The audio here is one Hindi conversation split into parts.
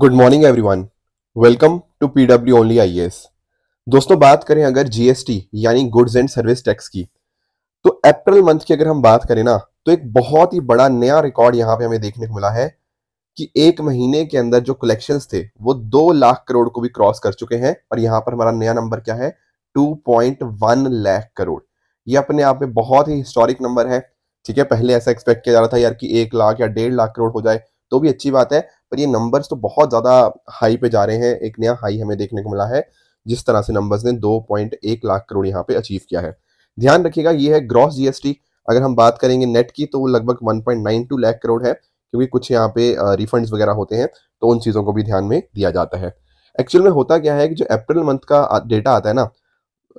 good morning everyone welcome to PW only S दोस्तों बात करें अगर जीएसटी यानी गुड्स एंड सर्विस टैक्स की तो अप्रैल मंथ की अगर हम बात करें ना तो एक बहुत ही बड़ा नया रिकॉर्ड यहाँ पे हमें देखने को मिला है कि एक महीने के अंदर जो कलेक्शन थे वो दो लाख करोड़ को भी क्रॉस कर चुके हैं और यहाँ पर हमारा नया नंबर क्या है two point one lakh crore ये अपने आप में बहुत ही हिस्टोरिक नंबर है ठीक है पहले ऐसा एक्सपेक्ट किया जा रहा था यार कि एक लाख या डेढ़ लाख करोड़ हो जाए तो भी अच्छी बात है पर ये नंबर्स तो बहुत ज़्यादा हाई पे जा रहे हैं एक नया हाई हमें देखने को मिला है जिस तरह से नंबर्स ने दो पॉइंट एक लाख करोड़ यहाँ पे अचीव किया है ध्यान रखिएगा ये है ग्रॉस जीएसटी अगर हम बात करेंगे नेट की तो वो लगभग 1.92 लाख करोड़ है क्योंकि कुछ यहाँ पे रिफंड्स वगैरह होते हैं तो उन चीज़ों को भी ध्यान में दिया जाता है एक्चुअल में होता क्या है कि जो अप्रैल मंथ का डेटा आता है ना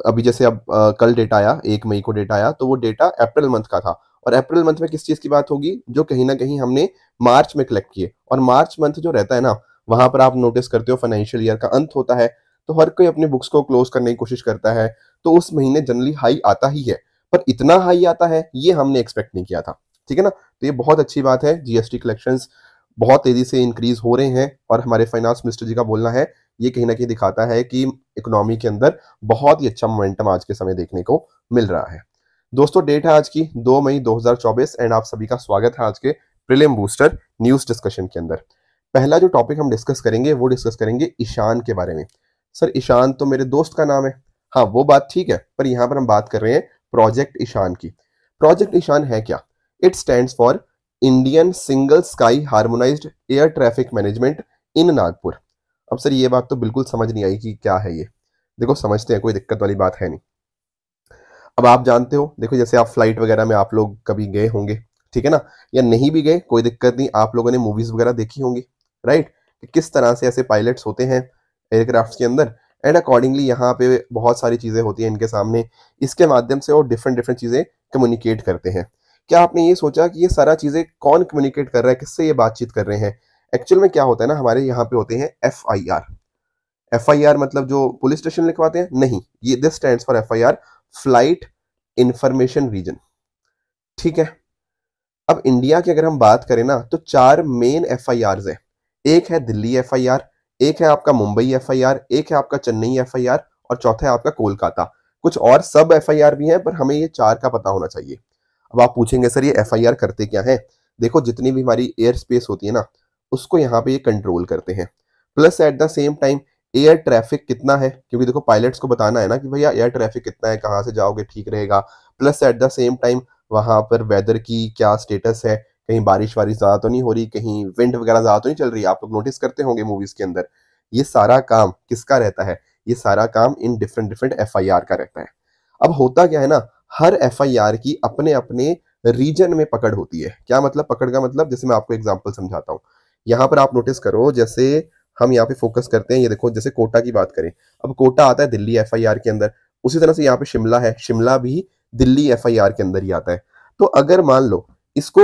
अभी जैसे अब आ, कल डेटा आया एक मई को डेटा आया तो वो डेटा अप्रैल मंथ का था और अप्रैल मंथ में किस चीज़ की बात होगी जो कहीं ना कहीं हमने मार्च में कलेक्ट किए और मार्च मंथ जो रहता है ना वहां पर आप नोटिस करते हो फाइनेंशियल ईयर का अंत होता है तो हर कोई अपने बुक्स को क्लोज करने की कोशिश करता है तो उस महीने जनरली हाई आता ही है पर इतना हाई आता है ये हमने एक्सपेक्ट नहीं किया था ठीक है ना तो ये बहुत अच्छी बात है जीएसटी कलेक्शंस बहुत तेजी से इंक्रीज हो रहे हैं और हमारे फाइनेंस मिनिस्टर जी का बोलना है ये कहीं ना कहीं दिखाता है कि इकोनॉमी के अंदर बहुत ही अच्छा मोमेंटम आज के समय देखने को मिल रहा है दोस्तों डेट है आज की दो मई 2024 एंड आप सभी का स्वागत है आज के प्रिलिम बूस्टर न्यूज डिस्कशन के अंदर पहला जो टॉपिक हम डिस्कस करेंगे वो डिस्कस करेंगे ईशान के बारे में सर ईशान तो मेरे दोस्त का नाम है हाँ वो बात ठीक है पर यहाँ पर हम बात कर रहे हैं प्रोजेक्ट ईशान की प्रोजेक्ट ईशान है क्या it stand for Indian single sky harmonize air traffic management in Nagpur अब सर ये बात तो बिल्कुल समझ नहीं आई कि क्या है ये देखो समझते हैं कोई दिक्कत वाली बात है नहीं अब आप जानते हो देखो जैसे आप फ्लाइट वगैरह में आप लोग कभी गए होंगे ठीक है ना या नहीं भी गए कोई दिक्कत नहीं आप लोगों ने मूवीज़ वगैरह देखी होंगी राइट कि किस तरह से ऐसे पायलट्स होते हैं एयरक्राफ्ट के अंदर एंड अकॉर्डिंगली यहाँ पे बहुत सारी चीज़ें होती हैं इनके सामने इसके माध्यम से वो डिफरेंट डिफरेंट चीज़ें कम्युनिकेट करते हैं क्या आपने ये सोचा कि ये सारा चीज़ें कौन कम्युनिकेट कर रहा है किससे ये बातचीत कर रहे हैं एक्चुअल में क्या होता है ना हमारे यहाँ पे होते हैं F I R F I R मतलब जो पुलिस स्टेशन लिखवाते हैं नहीं ये this stand for F I R flight information region ठीक है अब इंडिया की अगर हम बात करें ना तो चार मेन एफ आई आर है एक है दिल्ली एफ आई आर एक है आपका मुंबई एफ आई आर एक है आपका चेन्नई एफ आई आर और चौथा है आपका कोलकाता कुछ और सब एफ आई आर भी है पर हमें ये चार का पता होना चाहिए अब आप पूछेंगे सर ये एफ आई आर करते क्या है देखो जितनी भी हमारी एयर स्पेस होती है ना उसको यहाँ पे ये कंट्रोल करते हैं plus at the same time air traffic कितना है क्योंकि देखो पायलट्स को बताना है ना कि भैया एयर ट्रैफिक कितना है कहाँ से जाओगे ठीक रहेगा plus at the same time वहां पर वेदर की क्या स्टेटस है कहीं बारिश वारिश ज़्यादा तो नहीं हो रही कहीं विंड वगैरह ज़्यादा तो नहीं चल रही आप लोग नोटिस करते होंगे मूवीज़ के अंदर ये सारा काम किसका रहता है ये सारा काम इन डिफरेंट डिफरेंट एफ का रहता है अब होता क्या है ना हर एफ की अपने अपने रीजन में पकड़ होती है क्या मतलब पकड़ का मतलब जैसे मैं आपको एग्जाम्पल समझाता हूँ यहाँ पर आप नोटिस करो जैसे हम यहाँ पे फोकस करते हैं ये देखो जैसे कोटा की बात करें अब कोटा आता है दिल्ली एफ के अंदर उसी तरह से यहाँ पे शिमला है शिमला भी दिल्ली एफ के अंदर ही आता है तो अगर मान लो इसको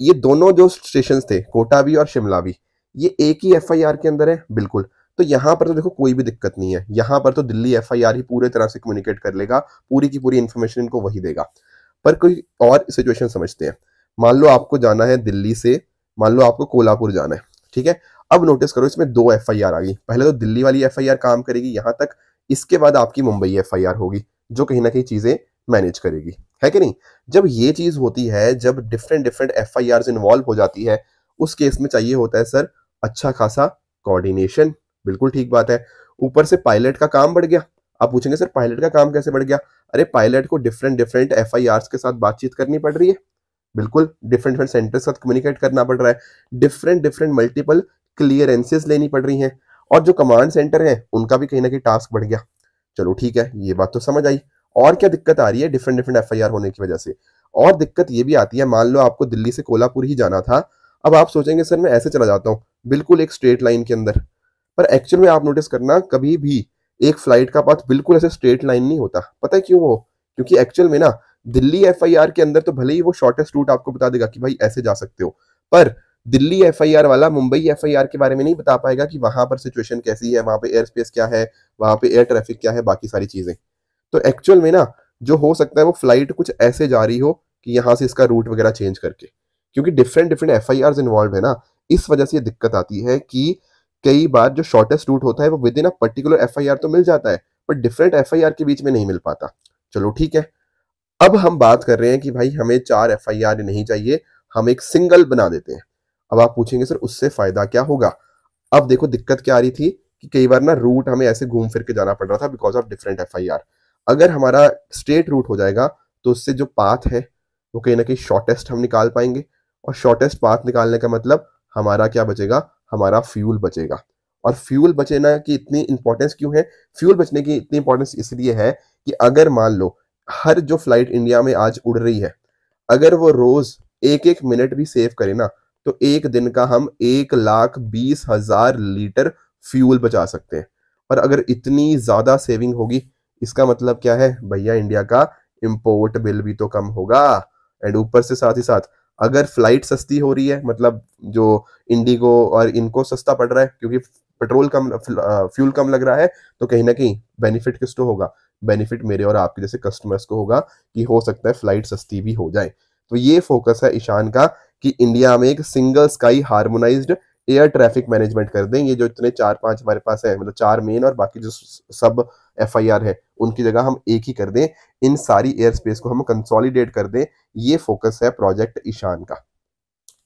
ये दोनों जो स्टेशन थे कोटा भी और शिमला भी ये एक ही एफ के अंदर है बिल्कुल तो यहाँ पर तो देखो कोई भी दिक्कत नहीं है यहाँ पर तो दिल्ली एफ ही पूरे तरह से कम्युनिकेट कर लेगा पूरी की पूरी इन्फॉर्मेशन इनको वही देगा पर कोई और सिचुएशन समझते हैं मान लो आपको जाना है दिल्ली से मान लो आपको कोल्हापुर जाना है ठीक है अब नोटिस करो इसमें दो एफ आ गई पहले तो दिल्ली वाली एफ काम करेगी यहां तक इसके बाद आपकी मुंबई एफ होगी जो कहीं ना कहीं चीज़ें मैनेज करेगी है कि नहीं जब ये चीज़ होती है जब different different F I involve हो जाती है उस केस में चाहिए होता है सर अच्छा खासा कोऑर्डिनेशन बिल्कुल ठीक बात है ऊपर से पायलट का काम बढ़ गया आप पूछेंगे सर पायलट का काम कैसे बढ़ गया अरे पायलट को डिफरेंट डिफरेंट एफ के साथ बातचीत करनी पड़ रही है बिल्कुल डिफरेंट डिफरेंट सेंटर्स के साथ कम्युनिकेट करना पड़ रहा है डिफरेंट डिफरेंट मल्टीपल क्लियरेंसेस लेनी पड़ रही हैं और जो कमांड सेंटर है उनका भी कहीं ना कहीं टास्क बढ़ गया चलो ठीक है ये बात तो समझ आई और क्या दिक्कत आ रही है डिफरेंट डिफरेंट एफ होने की वजह से और दिक्कत ये भी आती है मान लो आपको दिल्ली से कोल्हापुर ही जाना था अब आप सोचेंगे सर मैं ऐसे चला जाता हूँ बिल्कुल एक स्ट्रेट लाइन के अंदर पर एक्चुअल में आप नोटिस करना कभी भी एक फ्लाइट का पाथ बिल्कुल ऐसे स्ट्रेट लाइन नहीं होता पता है क्यों वो क्योंकि एक्चुअल में ना दिल्ली एफ के अंदर तो भले ही वो शॉर्टेस्ट रूट आपको बता देगा कि भाई ऐसे जा सकते हो पर दिल्ली एफआईआर वाला मुंबई एफआईआर के बारे में नहीं बता पाएगा कि वहां पर सिचुएशन कैसी है वहां पे एयर स्पेस क्या है वहां पे एयर ट्रैफिक क्या है बाकी सारी चीजें तो एक्चुअल में ना जो हो सकता है वो फ्लाइट कुछ ऐसे जा रही हो कि यहाँ से इसका रूट वगैरह चेंज करके क्योंकि डिफरेंट डिफरेंट एफ इन्वॉल्व है ना इस वजह से ये दिक्कत आती है कि कई बार जो शॉर्टेस्ट रूट होता है वो within a particular F तो मिल जाता है पर डिफरेंट एफ के बीच में नहीं मिल पाता चलो ठीक है अब हम बात कर रहे हैं कि भाई हमें चार एफ नहीं चाहिए हम एक सिंगल बना देते हैं अब आप पूछेंगे सर उससे फायदा क्या होगा अब देखो दिक्कत क्या आ रही थी कि कई बार ना रूट हमें ऐसे घूम फिर के जाना पड़ रहा था बिकॉज ऑफ डिफरेंट एफ अगर हमारा स्ट्रेट रूट हो जाएगा तो उससे जो पाथ है वो कहीं ना कहीं शॉर्टेस्ट हम निकाल पाएंगे और शॉर्टेस्ट पाथ निकालने का मतलब हमारा क्या बचेगा हमारा फ्यूल बचेगा और फ्यूल बचेना की इतनी इंपॉर्टेंस क्यों है फ्यूल बचने की इतनी इंपॉर्टेंस इसलिए है कि अगर मान लो हर जो फ्लाइट इंडिया में आज उड़ रही है अगर वो रोज एक एक मिनट भी सेव करे ना तो एक दिन का हम एक लाख बीस हजार लीटर फ्यूल बचा सकते हैं और अगर इतनी ज़्यादा सेविंग होगी इसका मतलब क्या है भैया इंडिया का इम्पोर्ट बिल भी तो कम होगा एंड ऊपर से साथ ही साथ अगर फ्लाइट सस्ती हो रही है मतलब जो इंडिगो और इनको सस्ता पड़ रहा है क्योंकि पेट्रोल कम फ्यूल कम लग रहा है तो कहीं ना कहीं बेनिफिट किस तो होगा बेनिफिट मेरे और आपके जैसे कस्टमर्स को होगा कि हो सकता है फ्लाइट सस्ती भी हो जाए तो ये फोकस है ईशान का कि इंडिया में एक single sky harmonized air traffic management कर दें ये जो इतने चार पांच हमारे पास है मतलब चार मेन और बाकी जो सब एफ है उनकी जगह हम एक ही कर दें इन सारी एयर स्पेस को हम कंसोलिडेट कर दें ये फोकस है प्रोजेक्ट ईशान का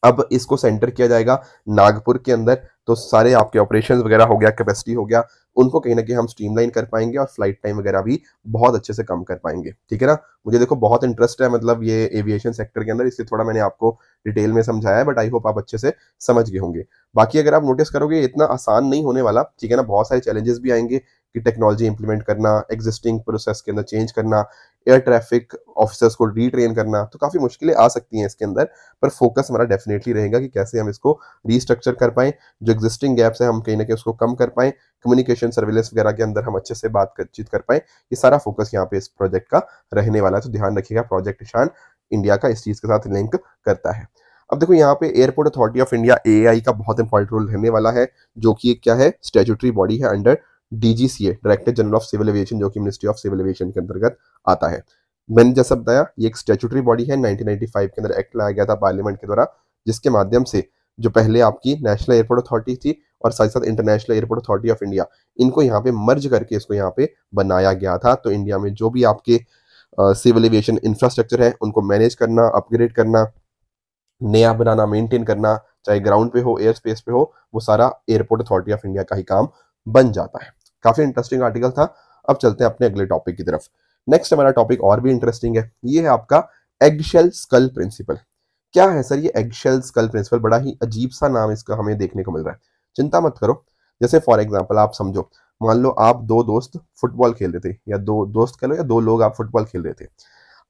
अब इसको सेंटर किया जाएगा नागपुर के अंदर तो सारे आपके ऑपरेशन वगैरह हो गया कैपेसिटी हो गया उनको कहीं ना कहीं हम स्ट्रीमलाइन कर पाएंगे और फ्लाइट टाइम वगैरह भी बहुत अच्छे से कम कर पाएंगे ठीक है ना मुझे देखो बहुत इंटरेस्ट है मतलब ये एविएशन सेक्टर के अंदर इससे थोड़ा मैंने आपको डिटेल में समझाया है बट आई होप आप अच्छे से समझ गए होंगे बाकी अगर आप नोटिस करोगे इतना आसान नहीं होने वाला ठीक है ना बहुत सारे चैलेंजेस भी आएंगे कि टेक्नोलॉजी इंप्लीमेंट करना एग्जिस्टिंग प्रोसेस के अंदर चेंज करना एयर ट्रैफिक ऑफिसर्स को रीट्रेन करना तो काफ़ी मुश्किलें आ सकती हैं इसके अंदर पर फोकस हमारा डेफिनेटली रहेगा कि कैसे हम इसको रीस्ट्रक्चर कर पाए जो एग्जिस्टिंग गैप्स हैं हम कहीं ना कहीं उसको कम कर पाए कम्युनिकेशन सर्विलेंस वगैरह के अंदर हम अच्छे से बात बातचीत कर पाए ये सारा फोकस यहाँ पे इस प्रोजेक्ट का रहने वाला है तो ध्यान रखिएगा प्रोजेक्ट ईशान इंडिया का इस चीज़ के साथ लिंक करता है अब देखो यहाँ पे airport authority of India A का बहुत इंपॉर्टेंट रोल रहने वाला है जो कि क्या है स्टेचुटरी बॉडी है under DGCA director general of civil aviation जो कि मिनिस्ट्री ऑफ सिविल एविएशन के अंतर्गत आता है मैंने जैसा बताया ये एक स्टेचुटरी बॉडी है 1995 के अंदर एक्ट लाया गया था पार्लियामेंट के द्वारा जिसके माध्यम से जो पहले आपकी नेशनल एयरपोर्ट अथॉरिटी थी और साथ ही साथ international airport authority of India इनको यहाँ पे मर्ज करके इसको यहाँ पे बनाया गया था तो इंडिया में जो भी आपके सिविल एविएशन इंफ्रास्ट्रक्चर है उनको मैनेज करना अपग्रेड करना नया बनाना मेंटेन करना चाहे ग्राउंड पे हो एयर स्पेस पे हो वो सारा एयरपोर्ट अथॉरिटी ऑफ इंडिया का ही काम बन जाता है काफ़ी इंटरेस्टिंग आर्टिकल था अब चलते हैं अपने अगले टॉपिक की तरफ नेक्स्ट हमारा टॉपिक और भी इंटरेस्टिंग है ये है आपका एग स्कल प्रिंसिपल क्या है सर ये एग स्कल प्रिंसिपल बड़ा ही अजीब सा नाम इसका हमें देखने को मिल रहा है चिंता मत करो जैसे फॉर एग्जाम्पल आप समझो मान लो आप दो दोस्त फुटबॉल खेल रहे थे या दो दोस्त कह लो या दो लोग आप फुटबॉल खेल रहे थे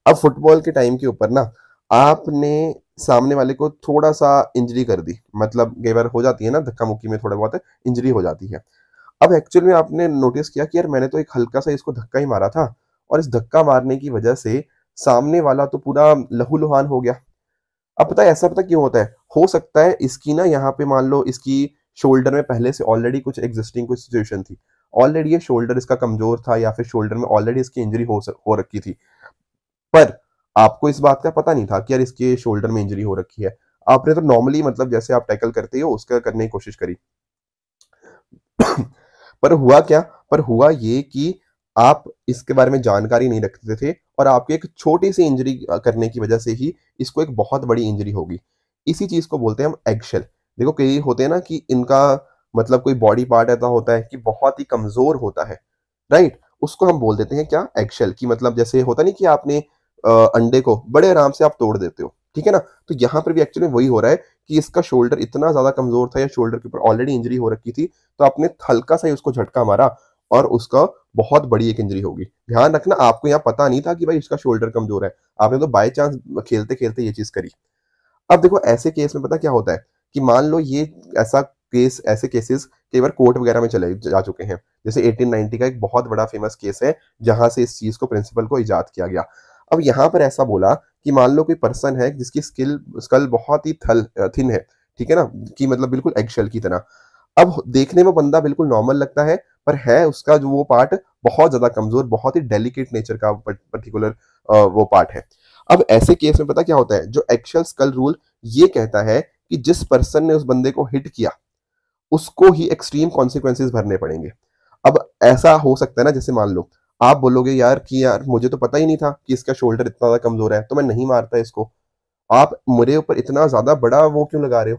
अब फुटबॉल के टाइम के ऊपर ना आपने सामने वाले को थोड़ा सा इंजरी कर दी मतलब कई बार हो जाती है ना धक्का मुक्की में थोड़ा बहुत इंजरी हो जाती है अब एक्चुअल में आपने नोटिस किया कि यार मैंने तो एक हल्का सा इसको धक्का ही मारा था और इस धक्का मारने की वजह से सामने वाला तो पूरा लहू लुहान हो गया अब पता है ऐसा पता क्यों होता है हो सकता है इसकी ना यहाँ पे मान लो इसकी शोल्डर में पहले से ऑलरेडी कुछ एग्जिस्टिंग कुछ सिचुएशन थी ऑलरेडी ये शोल्डर इसका कमजोर था या फिर शोल्डर में ऑलरेडी इसकी इंजरी हो हो रखी थी पर आपको इस बात का पता नहीं था कि यार इसके शोल्डर में इंजरी हो रखी है आपने तो नॉर्मली मतलब जैसे आप टैकल करते हो उसका करने की कोशिश करी पर हुआ क्या पर हुआ ये कि आप इसके बारे में जानकारी नहीं रखते थे और आपके एक छोटी सी इंजरी करने की वजह से ही इसको एक बहुत बड़ी इंजरी होगी इसी चीज़ को बोलते हैं हम एक्शल देखो कई होते हैं ना कि इनका मतलब कोई बॉडी पार्ट ऐसा होता है कि बहुत ही कमज़ोर होता है राइट उसको हम बोल देते हैं क्या एक्शल की मतलब जैसे होता नहीं कि आपने अंडे को बड़े आराम से आप तोड़ देते हो ठीक है ना तो यहाँ पर भी एक्चुअली वही हो रहा है कि इसका शोल्डर इतना ज़्यादा कमज़ोर था या शोल्डर के ऊपर ऑलरेडी इंजरी हो रखी थी तो आपने हल्का सा ही उसको झटका मारा और उसका बहुत बड़ी एक इंजरी होगी ध्यान रखना आपको यहाँ पता नहीं था कि भाई इसका शोल्डर कमज़ोर है आपने तो बाई चांस खेलते खेलते ये चीज़ करी अब देखो ऐसे केस में पता क्या होता है कि मान लो ये ऐसा केस ऐसे केसेस कई बार कोर्ट वगैरह में चले जा चुके हैं जैसे 1890 का एक बहुत बड़ा फेमस केस है जहां से इस चीज को प्रिंसिपल को ईजाद किया गया अब यहाँ पर ऐसा बोला कि मान लो कोई पर्सन है जिसकी स्किल स्कल बहुत ही थल थिन है ठीक है ना कि मतलब बिल्कुल एक्शल की तरह अब देखने में बंदा बिल्कुल नॉर्मल लगता है पर है उसका जो वो पार्ट बहुत ज्यादा कमजोर बहुत ही डेलिकेट नेचर का पर्टिकुलर वो पार्ट है अब ऐसे केस में पता क्या होता है जो एक्शल स्कल रूल ये कहता है कि जिस पर्सन ने उस बंदे को हिट किया उसको ही एक्सट्रीम कॉन्सिक्वेंसिस भरने पड़ेंगे अब ऐसा हो सकता है ना जैसे मान लो आप बोलोगे यार कि यार मुझे तो पता ही नहीं था कि इसका शोल्डर इतना ज़्यादा कमज़ोर है तो मैं नहीं मारता इसको आप मेरे ऊपर इतना ज़्यादा बड़ा वो क्यों लगा रहे हो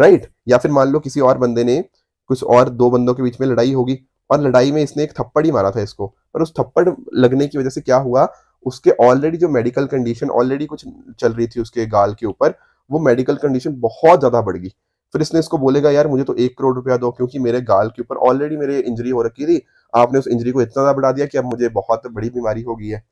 राइट या फिर मान लो किसी और बंदे ने कुछ और दो बंदों के बीच में लड़ाई होगी और लड़ाई में इसने एक थप्पड़ ही मारा था इसको पर उस थप्पड़ लगने की वजह से क्या हुआ उसके ऑलरेडी जो मेडिकल कंडीशन ऑलरेडी कुछ चल रही थी उसके गाल के ऊपर वो मेडिकल कंडीशन बहुत ज़्यादा बढ़ गई फिर इसने इसको बोलेगा यार मुझे तो एक करोड़ रुपया दो क्योंकि मेरे गाल के ऊपर ऑलरेडी मेरे इंजरी हो रखी थी आपने उस इंजरी को इतना ज़्यादा बढ़ा दिया कि अब मुझे बहुत बड़ी बीमारी हो गई है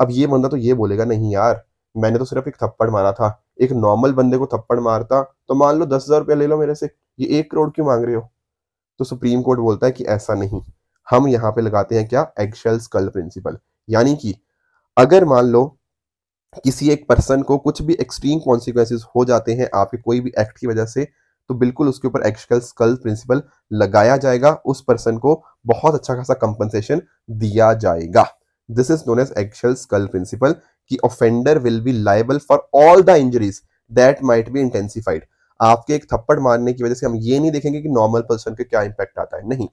अब ये बंदा तो ये बोलेगा नहीं यार मैंने तो सिर्फ एक थप्पड़ मारा था एक नॉर्मल बंदे को थप्पड़ मारता तो मान लो दस हज़ार रुपया ले लो मेरे से ये एक करोड़ क्यों मांग रहे हो तो सुप्रीम कोर्ट बोलता है कि ऐसा नहीं हम यहाँ पे लगाते हैं क्या एक्शल स्कल प्रिंसिपल यानी कि अगर मान लो किसी एक पर्सन को कुछ भी एक्सट्रीम कॉन्सिक्वेंसेस हो जाते हैं आपके कोई भी एक्ट की वजह से तो बिल्कुल उसके ऊपर एक्सकल स्कल प्रिंसिपल लगाया जाएगा उस पर्सन को बहुत अच्छा खासा कंपनसेशन दिया जाएगा this is known as eggshell skull principle कि offender will be liable for all the injuries that might be intensified आपके एक थप्पड़ मारने की वजह से हम ये नहीं देखेंगे कि नॉर्मल पर्सन के क्या इंपैक्ट आता है नहीं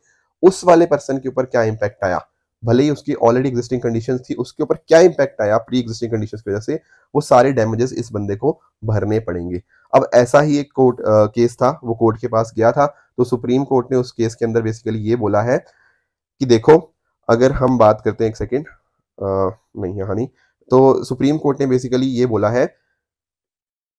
उस वाले पर्सन के ऊपर क्या इंपैक्ट आया भले ही उसकी ऑलरेडी एग्जिस्टिंग कंडीशन थी उसके ऊपर क्या इंपैक्ट आया प्री एग्जिस्टिंग कंडीशन की वजह से वो सारे डैमेजेस इस बंदे को भरने पड़ेंगे अब ऐसा ही एक कोर्ट केस था वो कोर्ट के पास गया था तो सुप्रीम कोर्ट ने उस केस के अंदर बेसिकली ये बोला है कि देखो अगर हम बात करते हैं एक सेकेंड नहीं यहाँ नहीं तो सुप्रीम कोर्ट ने बेसिकली ये बोला है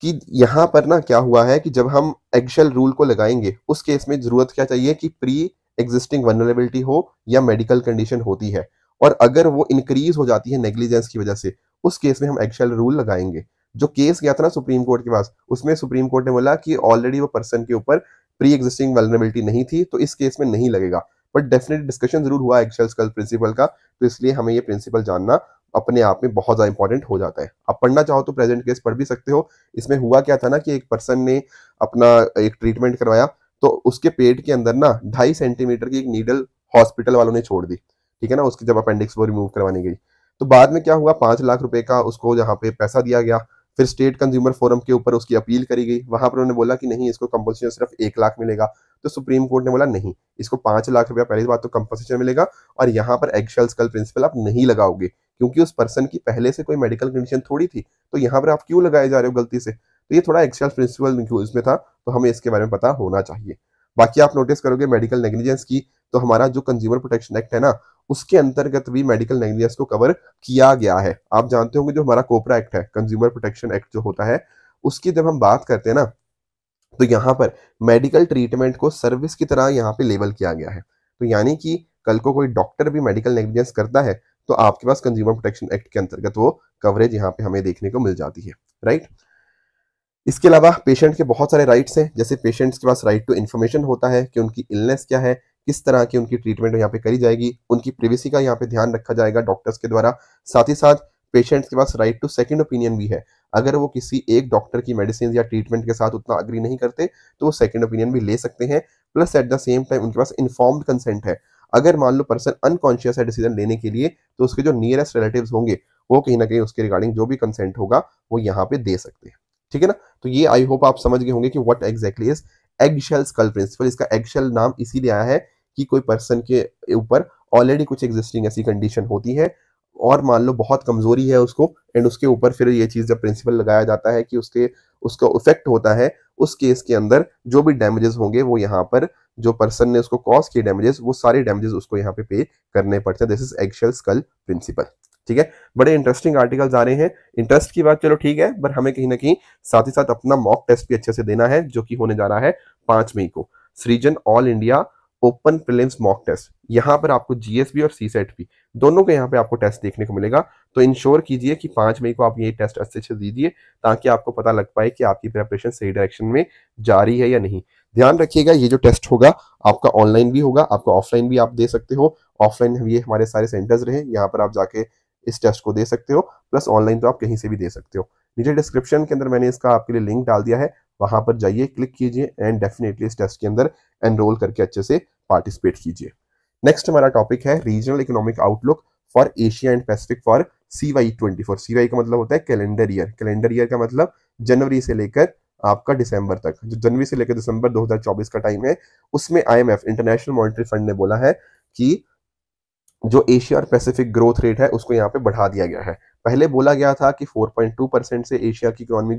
कि यहां पर ना क्या हुआ है कि जब हम एक्शल रूल को लगाएंगे उस केस में जरूरत क्या चाहिए कि प्री एग्जिस्टिंग वनरेबिलिटी हो या मेडिकल कंडीशन होती है और अगर वो इंक्रीज हो जाती है नेग्लिजेंस की वजह से उस केस में हम एक्शल रूल लगाएंगे जो केस गया था ना सुप्रीम कोर्ट के पास उसमें सुप्रीम कोर्ट ने बोला कि ऑलरेडी वो पर्सन के ऊपर प्री एग्जिस्टिंग वेलनेबिलिटी नहीं थी तो इस केस में नहीं लगेगा बट डेफिनेटली डिस्कशन जरूर हुआ एक्शल कल प्रिंसिपल का तो इसलिए हमें ये प्रिंसिपल जानना अपने आप में बहुत ज़्यादा इंपॉर्टेंट हो जाता है आप पढ़ना चाहो तो प्रेजेंट केस पढ़ भी सकते हो इसमें हुआ क्या था ना कि एक पर्सन ने अपना एक ट्रीटमेंट करवाया तो उसके पेट के अंदर ना ढाई सेंटीमीटर की एक नीडल हॉस्पिटल वालों ने छोड़ दी ठीक है ना उसकी जब अपेंडिक्स वो रिमूव करवाने गई तो बाद में क्या हुआ पांच लाख रुपए का उसको जहाँ पे पैसा दिया गया फिर स्टेट कंज्यूमर फोरम के ऊपर उसकी अपील करी गई वहां पर उन्होंने बोला कि नहीं इसको कंपनसेशन सिर्फ एक लाख मिलेगा तो सुप्रीम कोर्ट ने बोला नहीं इसको पांच लाख रुपया पहली बात तो कंपनसेशन मिलेगा और यहाँ पर एक्शल स्कल प्रिंसिपल आप नहीं लगाओगे क्योंकि उस पर्सन की पहले से कोई मेडिकल कंडीशन थोड़ी थी तो यहाँ पर आप क्यों लगाए जा रहे हो गलती से तो ये थोड़ा एक्सेल प्रिंसिपल यूज में था तो हमें इसके बारे में पता होना चाहिए बाकी आप नोटिस करोगे मेडिकल नेग्लिजेंस की तो हमारा जो कंज्यूमर प्रोटेक्शन एक्ट है ना उसके अंतर्गत भी मेडिकल नेग्लिजेंस को कवर किया गया है आप जानते होंगे जो हमारा कोपरा एक्ट है कंज्यूमर प्रोटेक्शन एक्ट जो होता है उसकी जब हम बात करते हैं ना तो यहाँ पर मेडिकल ट्रीटमेंट को सर्विस की तरह यहाँ पे लेबल किया गया है तो यानी कि कल को कोई डॉक्टर भी मेडिकल नेग्लिजेंस करता है तो आपके पास कंज्यूमर प्रोटेक्शन एक्ट के अंतर्गत वो कवरेज यहाँ पे हमें देखने को मिल जाती है राइट इसके अलावा पेशेंट के बहुत सारे राइट्स हैं जैसे पेशेंट्स के पास राइट टू इन्फॉर्मेशन होता है कि उनकी इलनेस क्या है किस तरह की उनकी ट्रीटमेंट यहाँ पे करी जाएगी उनकी प्रिवेसी का यहाँ पे ध्यान रखा जाएगा डॉक्टर्स के द्वारा साथ ही साथ पेशेंट्स के पास राइट टू सेकंड ओपिनियन भी है अगर वो किसी एक डॉक्टर की मेडिसिन या ट्रीटमेंट के साथ उतना अग्री नहीं करते तो वो सेकंड ओपिनियन भी ले सकते हैं plus at the same time उनके पास इन्फॉर्म्ड कंसेंट है अगर मान लो पर्सन अनकॉन्शियस है डिसीजन लेने के लिए तो उसके जो नियरेस्ट रिलेटिव होंगे वो कहीं ना कहीं उसके रिगार्डिंग जो भी कंसेंट होगा वो यहाँ पे दे सकते हैं ठीक है ना तो ये आई होप आप समझ गए होंगे कि what exactly is egg shell skull principle इसका एग शेल नाम इसीलिए आया है कि कोई पर्सन के ऊपर ऑलरेडी कुछ एग्जिस्टिंग ऐसी कंडीशन होती है और मान लो बहुत कमजोरी है उसको एंड उसके ऊपर फिर ये चीज जब प्रिंसिपल लगाया जाता है कि उसके उसका इफेक्ट होता है उस केस के अंदर जो भी डैमेजेस होंगे वो यहाँ पर जो पर्सन ने उसको कॉज किए डैमेजेस वो सारे डैमेजेस उसको यहाँ पे पे करने पड़ते हैं this is eggshell skull principle ठीक है बड़े इंटरेस्टिंग आर्टिकल्स आ रहे हैं इंटरेस्ट की बात चलो ठीक है बट हमें कहीं ना कहीं साथ ही साथ अपना मॉक टेस्ट भी अच्छे से देना है जो की होने जा रहा है पांच मई को Srijan all India open prelims mock test यहाँ पर आपको जीएसबी और सी सेट e भी दोनों के यहाँ पे आपको टेस्ट देखने को मिलेगा तो इंश्योर कीजिए कि पांच मई को आप ये टेस्ट अच्छे से दीजिए ताकि आपको पता लग पाए कि आपकी प्रेपरेशन सही डायरेक्शन में जारी है या नहीं ध्यान रखिएगा ये जो टेस्ट होगा आपका ऑनलाइन भी होगा आपको ऑफलाइन भी आप दे सकते हो ऑफलाइन ये हमारे सारे सेंटर्स रहे यहाँ पर आप जाके इस टेस्ट को दे सकते हो प्लस ऑनलाइन तो आप कहीं से भी दे सकते हो नीचे डिस्क्रिप्शन के अंदर मैंने इसका आपके लिए लिंक डाल दिया है वहां पर जाइए क्लिक कीजिए एंड डेफिनेटली इस टेस्ट के अंदर एनरोल करके अच्छे से पार्टिसिपेट कीजिए नेक्स्ट हमारा टॉपिक है regional economic outlook for Asia and Pacific for C Y twenty का मतलब होता है कैलेंडर ईयर कैलेंडर ईयर का मतलब जनवरी से लेकर आपका दिसंबर तक जो जनवरी से लेकर दिसंबर 2024 का टाइम है उसमें आईएमएफ इंटरनेशनल मॉनिटरी फंड ने बोला है कि जो एशिया और पैसिफिक ग्रोथ रेट है उसको यहाँ पे बढ़ा दिया गया है पहले बोला गया था कि 4.2 परसेंट से एशिया की इकोनॉमी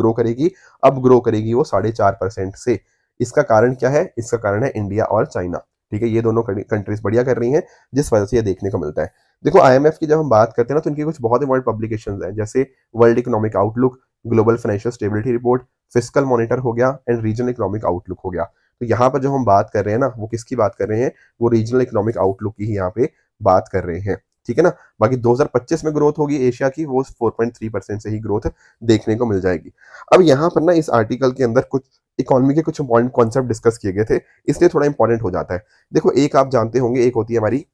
ग्रो करेगी अब ग्रो करेगी वो साढ़े चार परसेंट से इसका कारण क्या है इसका कारण है इंडिया और चाइना ठीक है ये दोनों कंट्रीज बढ़िया कर रही हैं जिस वजह से ये देखने को मिलता है देखो आईएमएफ की जब हम बात करते हैं ना तो इनकी कुछ बहुत इंपॉर्टेंट पब्लिकेशन है जैसे world economic outlook global financial stability report physical monitor हो गया एंड रीजनल इकोनॉमिक आउटलुक हो गया तो यहाँ पर जो हम बात कर रहे हैं ना वो किसकी बात कर रहे हैं वो रीजनल इकोनॉमिक आउटलुक की ही यहाँ पे बात कर रहे हैं ठीक है ना बाकी 2025 में ग्रोथ होगी एशिया की वो 4.3 परसेंट से ही ग्रोथ देखने को मिल जाएगी अब यहाँ पर ना इस आर्टिकल के अंदर कुछ इकोनॉमी के कुछ इंपॉर्टेंट कॉन्सेप्ट डिस्कस किए गए थे इसलिए थोड़ा इंपॉर्टेंट हो जाता है देखो एक आप जानते होंगे एक होती है हमारी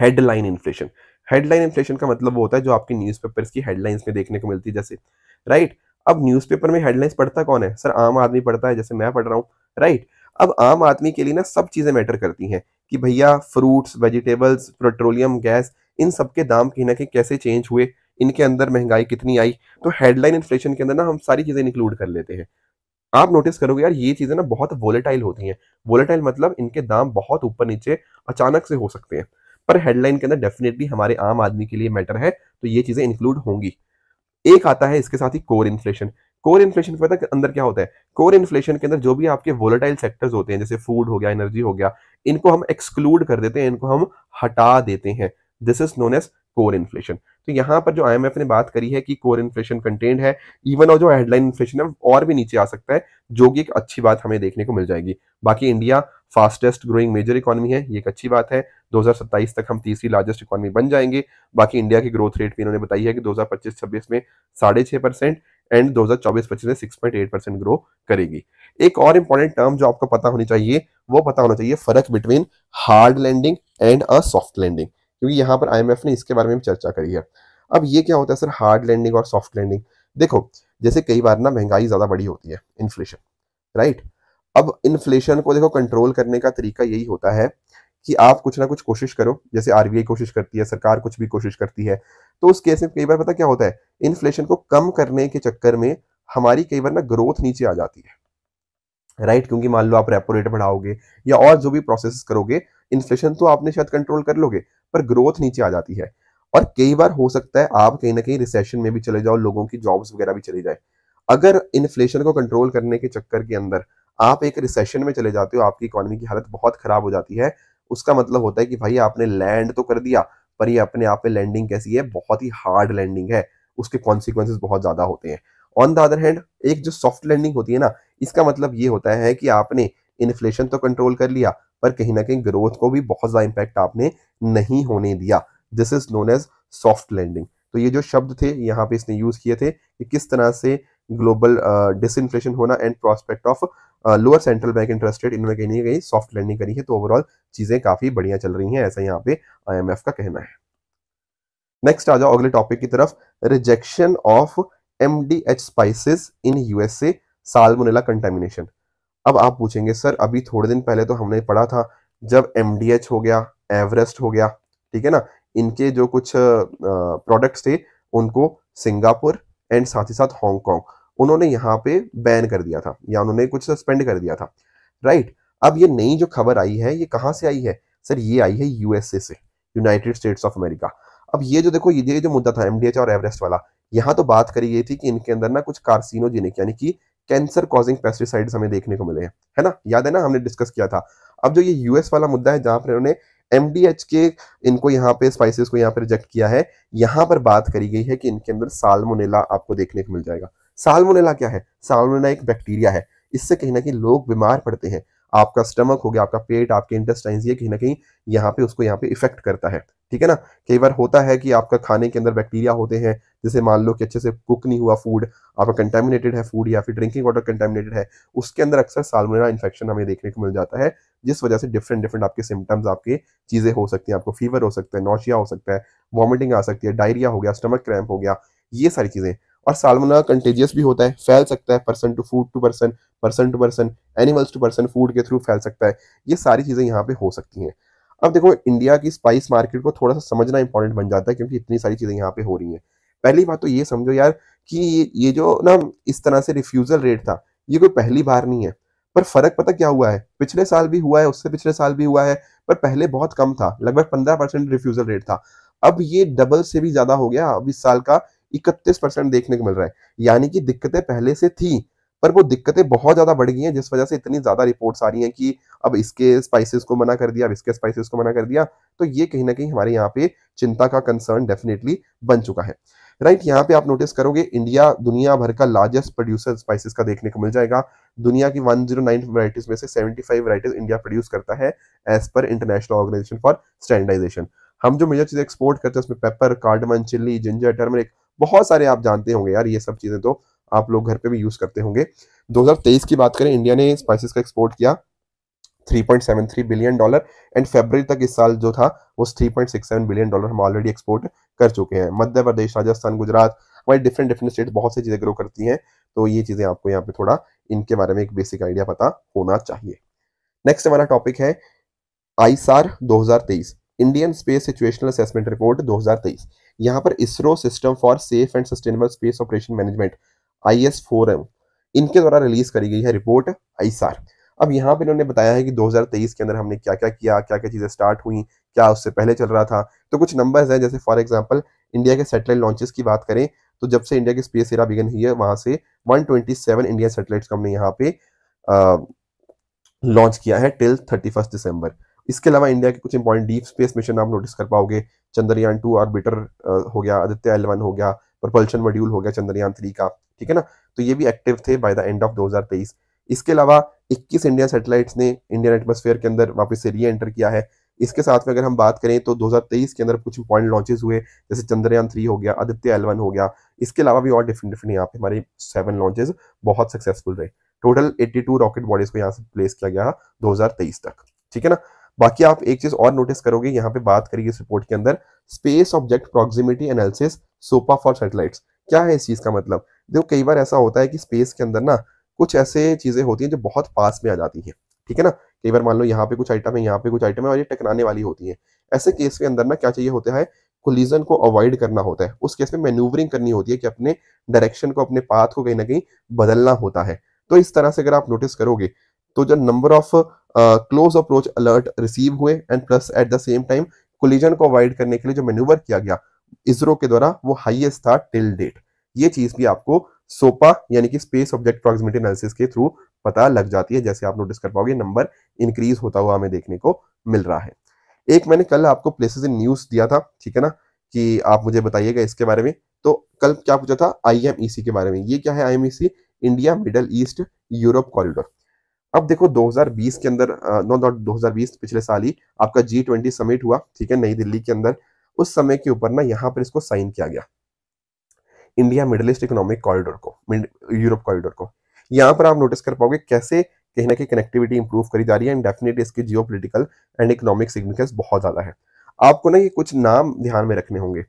हेडलाइन इन्फ्लेशन हेडलाइन इन्फ्लेशन का मतलब वो होता है जो आपकी न्यूज़पेपर्स की हेडलाइंस में देखने को मिलती है जैसे राइट अब न्यूज़पेपर में हेडलाइंस पढ़ता कौन है सर आम आदमी पढ़ता है जैसे मैं पढ़ रहा हूँ राइट अब आम आदमी के लिए ना सब चीज़ें मैटर करती हैं कि भैया फ्रूट्स वेजिटेबल्स पेट्रोलियम गैस इन सब के दाम कहीं ना कहीं कैसे चेंज हुए इनके अंदर महंगाई कितनी आई तो हेडलाइन इन्फ्लेशन के अंदर ना हम सारी चीज़ें इंक्लूड कर लेते हैं आप नोटिस करोगे यार ये चीज़ें ना बहुत वोलेटाइल होती हैं वोलेटाइल मतलब इनके दाम बहुत ऊपर नीचे अचानक से हो सकते हैं पर हेडलाइन के अंदर डेफिनेटली हमारे आम आदमी के लिए मैटर है तो ये चीज़ें इंक्लूड होंगी एक आता है इसके साथ ही कोर इन्फ्लेशन कोर इन्फ्लेशन पता के अंदर क्या होता है कोर इन्फ्लेशन के अंदर जो भी आपके वोलेटाइल सेक्टर्स होते हैं जैसे फूड हो गया एनर्जी हो गया इनको हम एक्सक्लूड कर देते हैं इनको हम हटा देते हैं this is known as core inflation तो यहाँ पर जो आईएमएफ ने बात करी है कि कोर इन्फ्लेशन कंटेंड है इवन और जो हेडलाइन इन्फ्लेशन है और भी नीचे आ सकता है जो कि एक अच्छी बात हमें देखने को मिल जाएगी बाकी India fastest growing major economy है ये एक अच्छी बात है 2027 तक हम तीसरी लार्जेस्ट इकोनॉमी बन जाएंगे बाकी इंडिया की ग्रोथ रेट भी इन्होंने बताई है कि 2025-26 में साढ़े छह परसेंट एंड 2024-25 में 6.8 परसेंट ग्रो करेगी एक और इंपॉर्टेंट टर्म जो आपको पता होनी चाहिए वो पता होना चाहिए फर्क between hard landing and a soft landing क्योंकि यहाँ पर आई ने इसके बारे में भी चर्चा करी है अब ये क्या होता है सर हार्ड लैंडिंग और सॉफ्ट लैंडिंग देखो जैसे कई बार ना महंगाई ज़्यादा बड़ी होती है इन्फ्लेशन राइट अब इन्फ्लेशन को देखो कंट्रोल करने का तरीका यही होता है कि आप कुछ ना कुछ कोशिश करो जैसे आरबीआई कोशिश करती है सरकार कुछ भी कोशिश करती है तो उस केस में कई बार पता क्या होता है इन्फ्लेशन को कम करने के चक्कर में हमारी कई बार ना ग्रोथ नीचे आ जाती है राइट right, क्योंकि मान लो आप रेपो रेट बढ़ाओगे या और जो भी प्रोसेस करोगे इन्फ्लेशन तो आपने शायद कंट्रोल कर लोगे पर ग्रोथ नीचे आ जाती है और कई बार हो सकता है आप कहीं ना कहीं रिसेशन में भी चले जाओ लोगों की जॉब्स वगैरह भी चले जाए अगर इन्फ्लेशन को कंट्रोल करने के चक्कर के अंदर आप एक रिसेशन में चले जाते हो आपकी इकोनॉमी की हालत बहुत खराब हो जाती है उसका मतलब होता है कि भाई आपने लैंड तो कर दिया पर ये अपने आप पे लैंडिंग कैसी है बहुत ही हार्ड लैंडिंग है उसके कॉन्सिक्वेंसेज बहुत ज्यादा होते हैं ऑन द अदर हैंड एक जो सॉफ्ट लैंडिंग होती है ना इसका मतलब ये होता है कि आपने इन्फ्लेशन तो कंट्रोल कर लिया पर कहीं ना कहीं ग्रोथ को भी बहुत ज्यादा इम्पैक्ट आपने नहीं होने दिया this is known as soft landing तो ये जो शब्द थे यहाँ पे इसने यूज किए थे कि किस तरह से ग्लोबल डिसइन्फ्लेशन uh, होना and prospect of lower central bank interest rate इनमें कहीं नहीं कहीं सॉफ्ट लैंडिंग करी है तो ओवरऑल चीज़ें काफ़ी बढ़िया चल रही हैं ऐसा यहाँ पे आईएमएफ का कहना है नेक्स्ट आ जाओ अगले टॉपिक की तरफ rejection of M D H spices in USA salmonella contamination अब आप पूछेंगे सर अभी थोड़े दिन पहले तो हमने पढ़ा था जब एम डी एच हो गया एवरेस्ट हो गया ठीक है ना इनके जो कुछ प्रोडक्ट्स थे उनको सिंगापुर एंड साथ ही साथ हांगकॉन्ग उन्होंने यहाँ पे बैन कर दिया था या उन्होंने कुछ सस्पेंड कर दिया था राइट अब ये नई जो खबर आई है ये कहाँ से आई है सर ये आई है यूएसए से यूनाइटेड स्टेट्स ऑफ अमेरिका अब ये जो देखो ये जो मुद्दा था एमडीएच और एवरेस्ट वाला यहाँ तो बात करी गई थी कि इनके अंदर ना कुछ कार्सिनोजेनिक यानी कि कैंसर कॉजिंग पेस्टिसाइड्स हमें देखने को मिले हैं है ना याद है ना हमने डिस्कस किया था अब जो ये यूएस वाला मुद्दा है जहां पर उन्होंने एम के इनको यहाँ पे स्पाइसेस को यहाँ पे रिजेक्ट किया है यहाँ पर बात करी गई है कि इनके अंदर साल्मोनेला आपको देखने को मिल जाएगा साल्मोनेला क्या है साल्मोनेला एक बैक्टीरिया है इससे कहीं ना कहीं लोग बीमार पड़ते हैं आपका स्टमक हो गया आपका पेट आपके इंटेस्टाइन ये कहीं ना कहीं यहाँ पे उसको यहाँ पे इफेक्ट करता है ठीक है ना कई बार होता है कि आपका खाने के अंदर बैक्टीरिया होते हैं जैसे मान लो कि अच्छे से कुक नहीं हुआ फूड आपका कंटेमिनेटेड है फूड या फिर ड्रिंकिंग वाटर कंटेमिनेटेड है उसके अंदर अक्सर सालमोनेरा इन्फेक्शन हमें देखने को मिल जाता है जिस वजह से डिफरेंट डिफरेंट आपके सिम्टम्स आपके चीज़ें हो सकती हैं आपको फीवर हो सकता है नोशिया हो सकता है वॉमिटिंग आ सकती है डायरिया हो गया स्टमक क्रैम्प हो गया ये सारी चीज़ें और सालमोना कंटेजियस भी होता है फैल सकता है person to food to person person to person animals to person food के थ्रू फैल सकता है ये सारी चीज़ें यहाँ पे हो सकती हैं अब देखो इंडिया की स्पाइस मार्केट को थोड़ा सा समझना इंपॉर्टेंट बन जाता है क्योंकि इतनी सारी चीज़ें यहाँ पे हो रही हैं पहली बात तो ये समझो यार कि ये, ये जो ना इस तरह से रिफ्यूज़ल रेट था ये कोई पहली बार नहीं है पर फर्क पता क्या हुआ है पिछले साल भी हुआ है उससे पिछले साल भी हुआ है पर पहले बहुत कम था लगभग पंद्रह परसेंट रिफ्यूजल रेट था अब ये डबल से भी ज्यादा हो गया अब इस साल का इकतीस परसेंट देखने को मिल रहा है यानी कि दिक्कतें पहले से थी पर वो दिक्कतें बहुत ज़्यादा बढ़ गई हैं जिस वजह से इतनी ज़्यादा रिपोर्ट्स आ रही हैं कि अब इसके स्पाइसेस को मना कर दिया अब इसके स्पाइसेस को मना कर दिया तो ये कहीं ना कहीं हमारे यहाँ पे चिंता का कंसर्न डेफिनेटली बन चुका है राइट right, यहाँ पे आप नोटिस करोगे इंडिया दुनिया भर का लार्जेस्ट प्रोड्यूसर स्पाइसेस का देखने को मिल जाएगा दुनिया की 109 वैरायटीज में से 75 वराइटीज इंडिया प्रोड्यूस करता है as per international organisation for standardisation हम जो मेजर चीज़ें एक्सपोर्ट करते हैं उसमें pepper cardamom chilli ginger turmeric बहुत सारे आप जानते होंगे यार ये सब चीज़ें तो आप लोग घर पे भी यूज़ करते होंगे 2023 की बात करें इंडिया ने स्पाइसेस का एक्सपोर्ट किया 3.73 बिलियन डॉलर एंड फरवरी तक इस साल जो था वो 3.67 बिलियन डॉलर हम ऑलरेडी एक्सपोर्ट कर चुके हैं मध्य प्रदेश राजस्थान गुजरात हमारी डिफरेंट डिफरेंट स्टेट बहुत सी चीज़ें ग्रो करती हैं तो ये चीज़ें आपको यहाँ पे थोड़ा इनके बारे में एक बेसिक आइडिया पता होना चाहिए नेक्स्ट हमारा टॉपिक है ISSAR 2023 Indian space situational assessment report 2023 यहाँ पर ISRO system for safe and sustainable space operation management I S four M इनके द्वारा रिलीज करी गई है रिपोर्ट आईसार अब यहाँ पे इन्होंने बताया है कि 2023 के अंदर हमने क्या क्या किया क्या क्या चीज़ें स्टार्ट हुई क्या उससे पहले चल रहा था तो कुछ नंबर्स हैं जैसे फॉर एग्जांपल इंडिया के सेटेलाइट लॉन्चेस की बात करें तो जब से इंडिया की स्पेस एरा बिगन हुई है वहाँ से 127 इंडिया सेटेलाइट को हमने यहाँ पे लॉन्च किया है टिल थर्टी दिसंबर इसके अलावा इंडिया के कुछ इंपॉर्टेंट डीप स्पेस मिशन आप नोटिस कर पाओगे चंद्रयान टू ऑर्बिटर हो गया आदित्य एलवन हो गया प्रपल्शन मॉड्यूल हो गया चंद्रयान थ्री का ठीक है ना तो ये भी एक्टिव थे बाय द एंड ऑफ 2023 इसके अलावा 21 इंडियन सैटेलाइट्स ने इंडियन एटमोसफेयर के अंदर वापस से री एंटर किया है इसके साथ में अगर हम बात करें तो 2023 के अंदर कुछ इंपॉर्टेंट लॉन्चेस हुए जैसे चंद्रयान थ्री हो गया आदित्य एलवन हो गया इसके अलावा भी और डिफरेंट डिफरेंट यहाँ पे हमारे सेवन लॉन्चेस बहुत सक्सेसफुल रहे टोटल 82 रॉकेट बॉडीज को यहाँ से प्लेस किया गया 2023 तक ठीक है ना बाकी आप एक चीज और नोटिस करोगे यहाँ पे बात करिए इस रिपोर्ट के अंदर space object proximity analysis SOPA for satellite क्या है इस चीज का मतलब देखो कई बार ऐसा होता है कि स्पेस के अंदर ना कुछ ऐसे चीज़ें होती हैं जो बहुत पास में आ जाती हैं ठीक है ना कई बार मान लो यहाँ पे कुछ आइटम है यहाँ पे कुछ आइटम है और ये टकराने वाली होती है ऐसे केस के अंदर ना क्या चाहिए होता है कोलिजन को अवॉइड करना होता है उस केस में मैन्यूवरिंग करनी होती है कि अपने डायरेक्शन को अपने पाथ को कहीं ना कहीं बदलना होता है तो इस तरह से अगर आप नोटिस करोगे तो जो number of close approach alert receive हुए and plus at the same time collision को अवॉइड करने के लिए जो मैन्यूवर किया गया इसरो के द्वारा वो हाइएस्ट था टिल डेट ये चीज भी आपको सोपा यानी कि स्पेस ऑब्जेक्ट प्रॉक्सिमिटी एनालिसिस के थ्रू पता लग जाती है जैसे आप नोटिस कर पाओगे नंबर इंक्रीज होता हुआ हमें देखने को मिल रहा है एक मैंने कल आपको प्लेसेस इन न्यूज दिया था ठीक है ना कि आप मुझे बताइएगा इसके बारे में तो कल क्या पूछा था आई e के बारे में ये क्या है I India middle east Europe corridor अब देखो 2020 के अंदर नो नॉट 2020 पिछले साल ही आपका जी ट्वेंटी समिट हुआ ठीक है नई दिल्ली के अंदर उस समय के ऊपर ना यहाँ पर इसको साइन किया गया India middle east economic corridor को यूरोप कॉरिडोर को यहाँ पर आप नोटिस कर पाओगे कैसे कहीं ना कहीं कनेक्टिविटी इंप्रूव करी जा रही है एंड डेफिनेटली इसके जियो एंड इकोनॉमिक सिग्निफिकेंस बहुत ज़्यादा है आपको ना ये कुछ नाम ध्यान में रखने होंगे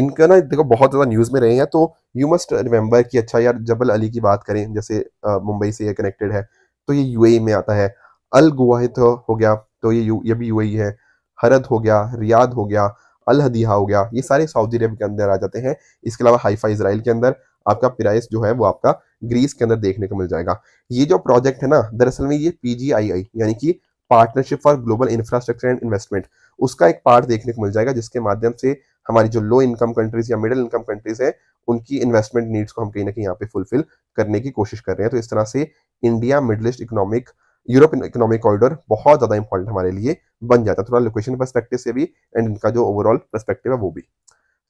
इनका ना देखो बहुत ज़्यादा न्यूज़ में रहे हैं तो यू मस्ट रिमेम्बर कि अच्छा यार जबल अली की बात करें जैसे मुंबई से ये कनेक्टेड है तो ये यू e में आता है अल गुवाहित हो गया तो ये यू ये भी यू e है हरद हो गया रियाद हो गया अल हदीहा हो गया ये सारे सऊदी अरब के अंदर आ जाते हैं इसके अलावा हाइफा इसराइल के अंदर आपका प्राइस जो है वो आपका ग्रीस के अंदर देखने को मिल जाएगा ये जो प्रोजेक्ट है ना दरअसल में ये पीजीआईआई यानी कि partnership for global infrastructure and investment उसका एक पार्ट देखने को मिल जाएगा जिसके माध्यम से हमारी जो लो इनकम कंट्रीज या मिडिल इनकम कंट्रीज है उनकी इन्वेस्टमेंट नीड्स को हम कहीं ना कहीं यहाँ पे फुलफिल करने की कोशिश कर रहे हैं तो इस तरह से India middle east economic European economic corridor बहुत ज़्यादा इंपॉर्टेंट हमारे लिए बन जाता है थोड़ा लोकेशन परस्पेक्टिव से भी एंड इनका जो ओवरऑल परस्पेक्टिव है वो भी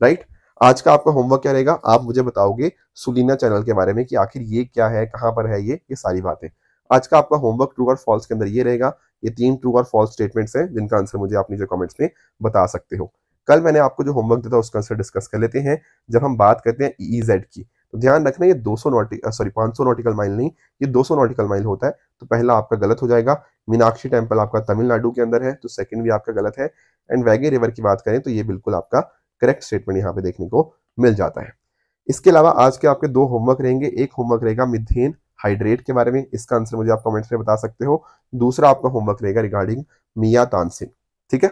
राइट आज का आपका होमवर्क क्या रहेगा आप मुझे बताओगे सुलीना चैनल के बारे में कि आखिर ये क्या है कहाँ पर है ये ये सारी बातें आज का आपका होमवर्क ट्रू और फॉल्स के अंदर ये रहेगा ये तीन ट्रू और फॉल्स स्टेटमेंट्स हैं जिनका आंसर मुझे आप नीचे कमेंट्स में बता सकते हो कल मैंने आपको जो होमवर्क दिया था उसका आंसर डिस्कस कर लेते हैं जब हम बात करते हैं ई e की तो ध्यान रखना ये 200 नोटिक सॉरी सौ नॉटिकल माइल नहीं ये 200 नॉटिकल माइल होता है तो पहला आपका गलत हो जाएगा मीनाक्षी टेम्पल आपका तमिलनाडु के अंदर है तो सेकंड भी आपका गलत है एंड वैगे रिवर की बात करें तो ये बिल्कुल आपका करेक्ट स्टेटमेंट यहाँ पे देखने को मिल जाता है इसके अलावा आज के आपके दो होमवर्क रहेंगे एक होमवर्क रहेगा मिथेन हाइड्रेट के बारे में इसका आंसर मुझे आप कमेंट्स में बता सकते हो दूसरा आपका होमवर्क रहेगा रिगार्डिंग मिया तानसिन ठीक है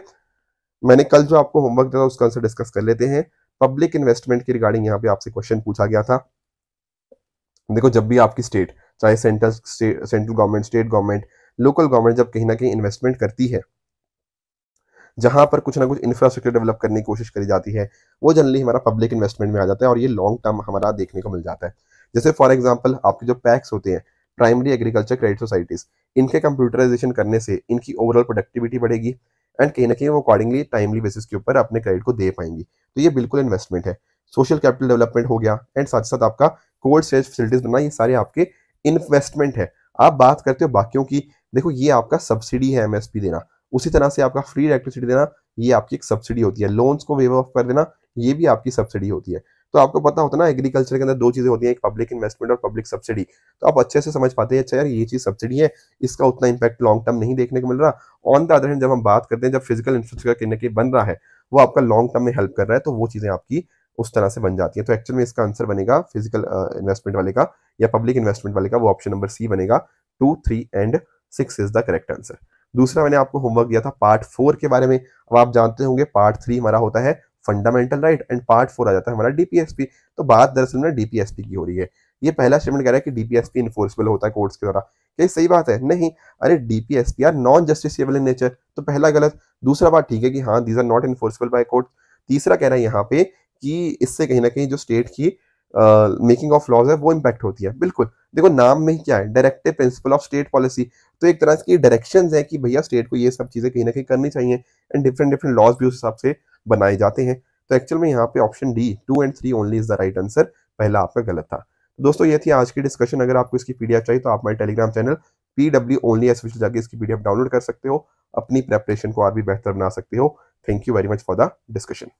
मैंने कल जो आपको होमवर्क दिया था उसका आंसर डिस्कस कर लेते हैं पब्लिक इन्वेस्टमेंट के रिगार्डिंग यहाँ पे आपसे क्वेश्चन पूछा गया था देखो जब भी आपकी स्टेट चाहे central central government state government local government जब कहीं ना कहीं इन्वेस्टमेंट करती है जहां पर कुछ ना कुछ इंफ्रास्ट्रक्चर डेवलप करने की कोशिश करी जाती है वो जनरली हमारा पब्लिक इन्वेस्टमेंट में आ जाता है और ये लॉन्ग टर्म हमारा देखने को मिल जाता है जैसे फॉर एग्जाम्पल आपके जो पैक्स होते हैं प्राइमरी एग्रीकल्चर क्रेडिट सोसाइटीज इनके कंप्यूटराइजेशन करने से इनकी ओवरऑल प्रोडक्टिविटी बढ़ेगी एंड कहीं ना कहीं वो अकॉर्डिंगली टाइमली बेसिस के ऊपर अपने क्रेडिट को दे पाएंगी तो ये बिल्कुल इन्वेस्टमेंट है सोशल कैपिटल डेवलपमेंट हो गया एंड साथ साथ आपका कोल्ड स्टोरेज फैसिलिटीज बनना ये सारे आपके इन्वेस्टमेंट है आप बात करते हो बाकियों की देखो ये आपका सब्सिडी है एमएसपी देना उसी तरह से आपका फ्री इलेक्ट्रिसिटी देना ये आपकी एक सब्सिडी होती है लोन्स को वेव ऑफ कर देना ये भी आपकी सब्सिडी होती है तो आपको पता होता है ना एग्रीकल्चर के अंदर दो चीज़ें होती हैं एक पब्लिक इन्वेस्टमेंट और पब्लिक सब्सिडी तो आप अच्छे से समझ पाते हैं अच्छा यार ये चीज़ सब्सिडी है इसका उतना इम्पैक्ट लॉन्ग टर्म नहीं देखने को मिल रहा ऑन द अदर हैंड जब हम बात करते हैं जब फिजिकल इंफ्रास्ट्रक्चर किन के बन रहा है वो आपका लॉन्ग टर्म में हेल्प कर रहा है तो वो चीज़ें आपकी उस तरह से बन जाती है तो एक्चुअल में इसका आंसर बनेगा फिजिकल इन्वेस्टमेंट वाले का या पब्लिक इन्वेस्टमेंट वाले का वो ऑप्शन नंबर सी बनेगा two three and six is the correct answer दूसरा मैंने आपको होमवर्क दिया था पार्ट फोर के बारे में अब आप जानते होंगे पार्ट थ्री हमारा होता है fundamental right and part four आ जाता है हमारा डीपीएसपी तो बात दरअसल में डीपीएसपी की हो रही है ये पहला स्टेटमेंट कह रहा है कि डीपीएसपी इन्फोर्सेबल होता है कोर्ट्स के द्वारा क्या सही बात है नहीं अरे DPSP are non justiciable in nature तो पहला गलत दूसरा बात ठीक है कि हाँ these are not enforceable by court तीसरा कह रहा है यहाँ पे कि इससे कहीं ना कहीं जो स्टेट की मेकिंग ऑफ लॉज है वो इम्पैक्ट होती है बिल्कुल देखो नाम में ही क्या है directive principle of state policy तो एक तरह की डायरेक्शन है कि भैया स्टेट को ये सब चीज़ें कहीं ना कहीं करनी चाहिए एंड डिफरेंट डिफरेंट लॉज भी उस हिसाब से बनाए जाते हैं तो एक्चुअल में यहाँ पे option D two and three only is the right answer पहला आपका गलत था तो दोस्तों ये थी आज की डिस्कशन अगर आपको इसकी पीडीएफ चाहिए तो आप हमारे telegram channel P W only S जाके इसकी पीडीएफ डाउनलोड कर सकते हो अपनी प्रेपरेशन को और भी बेहतर बना सकते हो thank you very much for the discussion